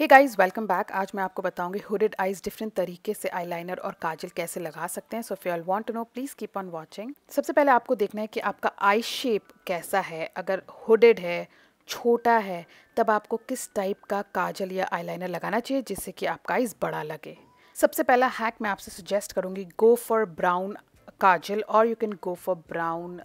hey guys welcome back आज मैं आपको बताऊंगी हुडेड आईज डिफरेंट तरीके से आईलाइनर और काजल कैसे लगा सकते हैं so if you all want to know please keep on watching सबसे पहले आपको देखना है कि आपका आई शेप कैसा है अगर हुडेड है छोटा है तब आपको किस टाइप का काजल या आईलाइनर लगाना चाहिए जिससे कि आपका आईज बड़ा लगे सबसे पहला हैक मैं आपसे सजेस्ट करूंगी गो फॉर ब्राउन काजल और you can go for brown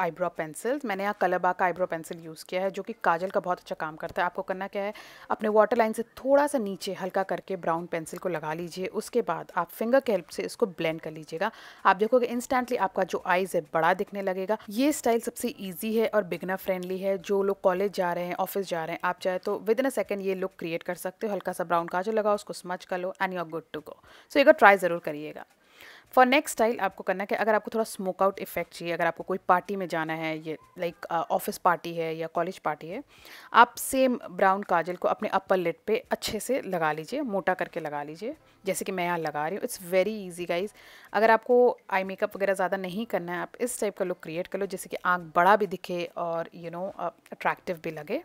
eyebrow pencil मैंने यहाँ कलरबा का आईब्रो पेंसिल यूज़ किया है जो कि काजल का बहुत अच्छा काम करता है आपको करना क्या है अपने वाटर लाइन से थोड़ा सा नीचे हल्का करके ब्राउन पेंसिल को लगा लीजिए उसके बाद आप फिंगर के हेल्प से इसको ब्लेंड कर लीजिएगा आप देखोगे इंस्टेंटली आपका जो आइज़ है बड़ा दिखने लगेगा ये स्टाइल सबसे ईजी है और बिगनर फ्रेंडली है जो लोग कॉलेज जा रहे हैं ऑफिस जा रहे हैं आप चाहे तो विद इन अ सेकेंड ये लुक क्रिएट कर सकते हो हल्का सा ब्राउन काजल लगाओ उसको स्मच कर लो and you are good to go so एक ट्राई ज़रूर करिएगा फॉर नेक्स्ट स्टाइल आपको करना है अगर आपको थोड़ा स्मोक आउट इफेक्ट चाहिए अगर आपको कोई पार्टी में जाना है ये लाइक ऑफिस पार्टी है या कॉलेज पार्टी है आप सेम ब्राउन काजल को अपने अपर लिट पे अच्छे से लगा लीजिए मोटा करके लगा लीजिए जैसे कि मैं यहाँ लगा रही हूँ इट्स वेरी ईजी गाइज अगर आपको आई मेकअप वगैरह ज़्यादा नहीं करना है आप इस टाइप का लुक क्रिएट कर लो जैसे कि आँख बड़ा भी दिखे और यू नो अट्रैक्टिव भी लगे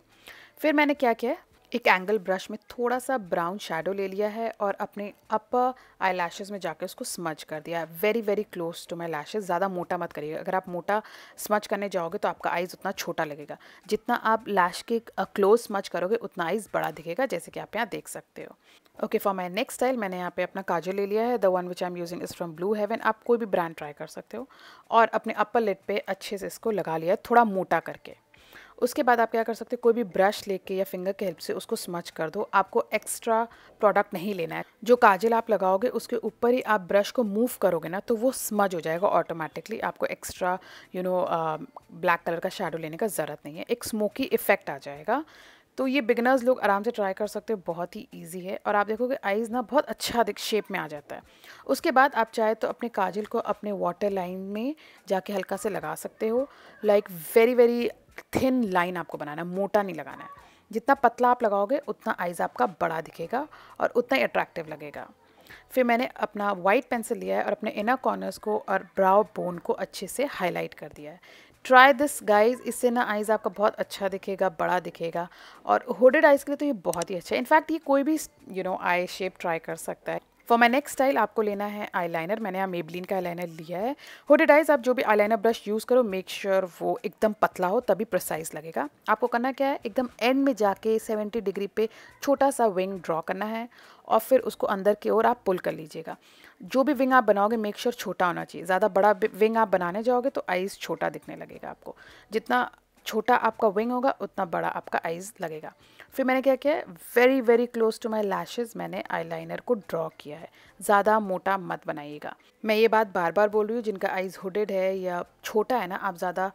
फिर मैंने क्या किया एक एंगल ब्रश में थोड़ा सा ब्राउन शेडो ले लिया है और अपने अपर आई लैशेज़ में जाकर उसको स्मच कर दिया है very very close to my lashes ज़्यादा मोटा मत करिएगा अगर आप मोटा स्मच करने जाओगे तो आपका आइज़ उतना छोटा लगेगा जितना आप लैश के क्लोज स्मच करोगे उतना आइज़ बड़ा दिखेगा जैसे कि आप यहाँ देख सकते हो okay for my next style मैंने यहाँ पे अपना काजल ले लिया है the one which I am using is from Blue Heaven आप कोई भी ब्रांड ट्राई कर सकते हो और अपने अपर लिट पे अच्छे से इसको लगा लिया थोड़ा मोटा करके उसके बाद आप क्या कर सकते हो कोई भी ब्रश लेके या फिंगर के हेल्प से उसको स्मच कर दो आपको एक्स्ट्रा प्रोडक्ट नहीं लेना है जो काजल आप लगाओगे उसके ऊपर ही आप ब्रश को मूव करोगे ना तो वो स्मज हो जाएगा ऑटोमेटिकली आपको extra you know black colour का शेडो लेने का ज़रूरत नहीं है एक स्मोकी इफ़ेक्ट आ जाएगा तो ये बिगनर्स लोग आराम से ट्राई कर सकते हो बहुत ही इजी है और आप देखोगे आइज़ ना बहुत अच्छा दिख शेप में आ जाता है उसके बाद आप चाहे तो अपने काजल को अपने वाटर लाइन में जाके हल्का से लगा सकते हो like very very thin line आपको बनाना है मोटा नहीं लगाना है जितना पतला आप लगाओगे उतना आइज़ आपका बड़ा दिखेगा और उतना ही अट्रैक्टिव लगेगा फिर मैंने अपना वाइट पेंसिल लिया है और अपने इनर कॉर्नर्स को और ब्राउ बोन को अच्छे से हाईलाइट कर दिया है ट्राई दिस गाइज इससे ना आइज़ आपका बहुत अच्छा दिखेगा बड़ा दिखेगा और होडेड आइज़ के लिए तो ये बहुत ही अच्छा है इनफैक्ट ये कोई भी you know eye shape try कर सकता है फॉर माई नेक्स्ट स्टाइल आपको लेना है आईलाइनर मैंने यहाँ मेबलिन का आईलाइनर लिया है होडेडाइज आप जो भी आईलाइनर ब्रश यूज़ करो मेक श्योर sure वो एकदम पतला हो तभी प्रसाइज लगेगा आपको करना क्या है एकदम एंड में जाके 70 डिग्री पे छोटा सा विंग ड्रॉ करना है और फिर उसको अंदर की ओर आप पुल कर लीजिएगा जो भी विंग आप बनाओगे मेक श्योर sure छोटा होना चाहिए ज़्यादा बड़ा विंग आप बनाने जाओगे तो आइज़ छोटा दिखने लगेगा आपको जितना छोटा आपका विंग होगा उतना बड़ा आपका आइज़ लगेगा फिर मैंने क्या किया very very close to my lashes मैंने आईलाइनर को ड्रॉ किया है ज़्यादा मोटा मत बनाइएगा मैं ये बात बार बार बोल रही हूँ जिनका आइज़ हुडेड है या छोटा है ना आप ज़्यादा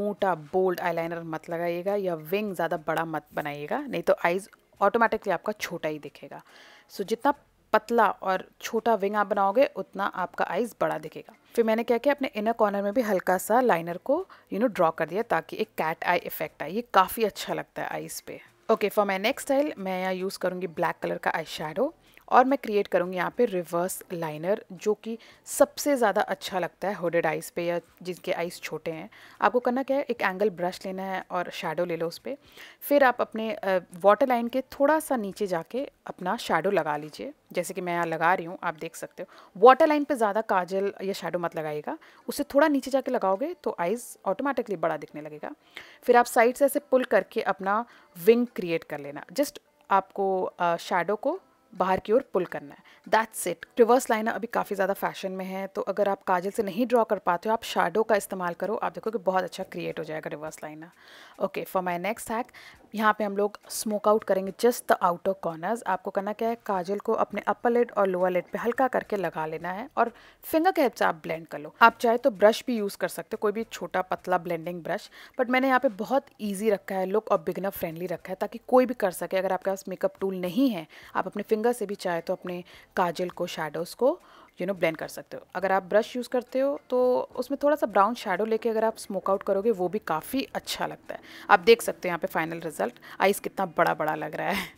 मोटा बोल्ड आईलाइनर मत लगाइएगा या विंग ज़्यादा बड़ा मत बनाइएगा नहीं तो आइज़ ऑटोमेटिकली आपका छोटा ही दिखेगा सो so, जितना पतला और छोटा विंग आप बनाओगे उतना आपका आइज़ बड़ा दिखेगा फिर मैंने क्या किया अपने इनर कॉर्नर में भी हल्का सा लाइनर को यू नो ड्रॉ कर दिया ताकि एक कैट आई इफेक्ट आए ये काफ़ी अच्छा लगता है आइज़ पे okay for my next style मैं यहाँ यूज़ करूँगी ब्लैक कलर का आई शेडो और मैं क्रिएट करूँगी यहाँ पे रिवर्स लाइनर जो कि सबसे ज़्यादा अच्छा लगता है होडेड आइज़ पे या जिनके आइज़ छोटे हैं आपको करना क्या है एक एंगल ब्रश लेना है और शेडो ले लो उस पर फिर आप अपने वाटर लाइन के थोड़ा सा नीचे जाके अपना शेडो लगा लीजिए जैसे कि मैं यहाँ लगा रही हूँ आप देख सकते हो वाटर लाइन पर ज़्यादा काजल या शेडो मत लगाइएगा उससे थोड़ा नीचे जाके लगाओगे तो आइज़ ऑटोमेटिकली बड़ा दिखने लगेगा फिर आप साइड से ऐसे पुल करके अपना विंग क्रिएट कर लेना जस्ट आपको शेडो को बाहर की ओर पुल करना है दैट्स इट रिवर्स लाइन अभी काफ़ी ज़्यादा फैशन में है तो अगर आप काजल से नहीं ड्रॉ कर पाते हो आप शेडो का इस्तेमाल करो आप देखो कि बहुत अच्छा क्रिएट हो जाएगा reverse line okay for my next hack यहाँ पे हम लोग स्मोक आउट करेंगे जस्ट द आउटर कॉर्नर्स आपको करना क्या है काजल को अपने अपर लेड और लोअर लेड पे हल्का करके लगा लेना है और फिंगर के हेल्प से आप ब्लेंड कर लो आप चाहे तो ब्रश भी यूज़ कर सकते हो कोई भी छोटा पतला ब्लेंडिंग ब्रश बट मैंने यहाँ पे बहुत ईजी रखा है लुक और बिगनर फ्रेंडली रखा है ताकि कोई भी कर सके अगर आपके पास मेकअप टूल नहीं है आप अपने फिंगर से भी चाहे तो अपने काजल को शेडोज़ को यू नो ब्लेंड कर सकते हो अगर आप ब्रश यूज़ करते हो तो उसमें थोड़ा सा ब्राउन शेडो लेके अगर आप स्मोक आउट करोगे वो भी काफ़ी अच्छा लगता है आप देख सकते हो यहाँ पे फाइनल रिजल्ट आइस कितना बड़ा बड़ा लग रहा है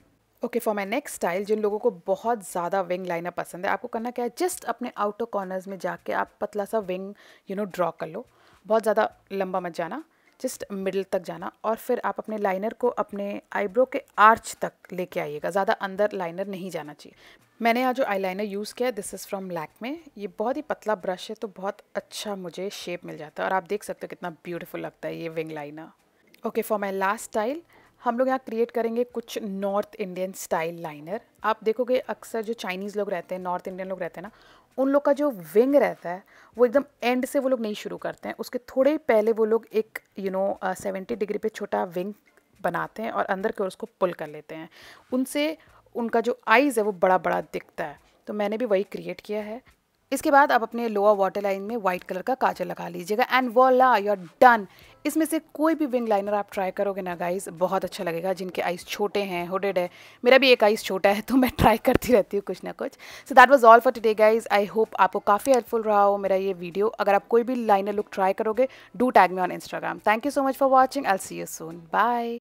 okay for my next style जिन लोगों को बहुत ज़्यादा विंग लाइना पसंद है आपको करना क्या है जस्ट अपने आउटर कॉर्नर्स में जाके आप पतला सा विंग यू नो ड्रॉ कर लो बहुत ज़्यादा लंबा मत जाना जस्ट मिडल तक जाना और फिर आप अपने लाइनर को अपने आईब्रो के आर्च तक लेके आइएगा ज़्यादा अंदर लाइनर नहीं जाना चाहिए मैंने आज जो आईलाइनर यूज़ किया है दिस इज़ फ्रॉम लैक में ये बहुत ही पतला ब्रश है तो बहुत अच्छा मुझे शेप मिल जाता है और आप देख सकते हो कितना ब्यूटीफुल लगता है ये wing liner okay for my last style हम लोग यहाँ क्रिएट करेंगे कुछ नॉर्थ इंडियन स्टाइल लाइनर आप देखोगे अक्सर जो चाइनीज़ लोग रहते हैं नॉर्थ इंडियन लोग रहते हैं ना उन लोग का जो विंग रहता है वो एकदम एंड से वो लोग नहीं शुरू करते हैं उसके थोड़े ही पहले वो लोग एक यू नो सेवेंटी डिग्री पे छोटा विंग बनाते हैं और अंदर की ओर उसको पुल कर लेते हैं उनसे उनका जो आइज़ है वो बड़ा बड़ा दिखता है तो मैंने भी वही क्रिएट किया है इसके बाद आप अपने लोअर वाटर लाइन में व्हाइट कलर का काजल लगा लीजिएगा एंड ला योर डन इसमें से कोई भी विंग लाइनर आप ट्राई करोगे ना गाइस बहुत अच्छा लगेगा जिनके आइस छोटे हैं होडेड है मेरा भी एक आइस छोटा है तो मैं ट्राई करती रहती हूँ कुछ ना कुछ so that was all for today guys I hope आपको काफ़ी हेल्पफुल रहा हो मेरा ये वीडियो अगर आप कोई भी लाइनर लुक ट्राई करोगे do tag me on Instagram thank you so much for watching I see you soon bye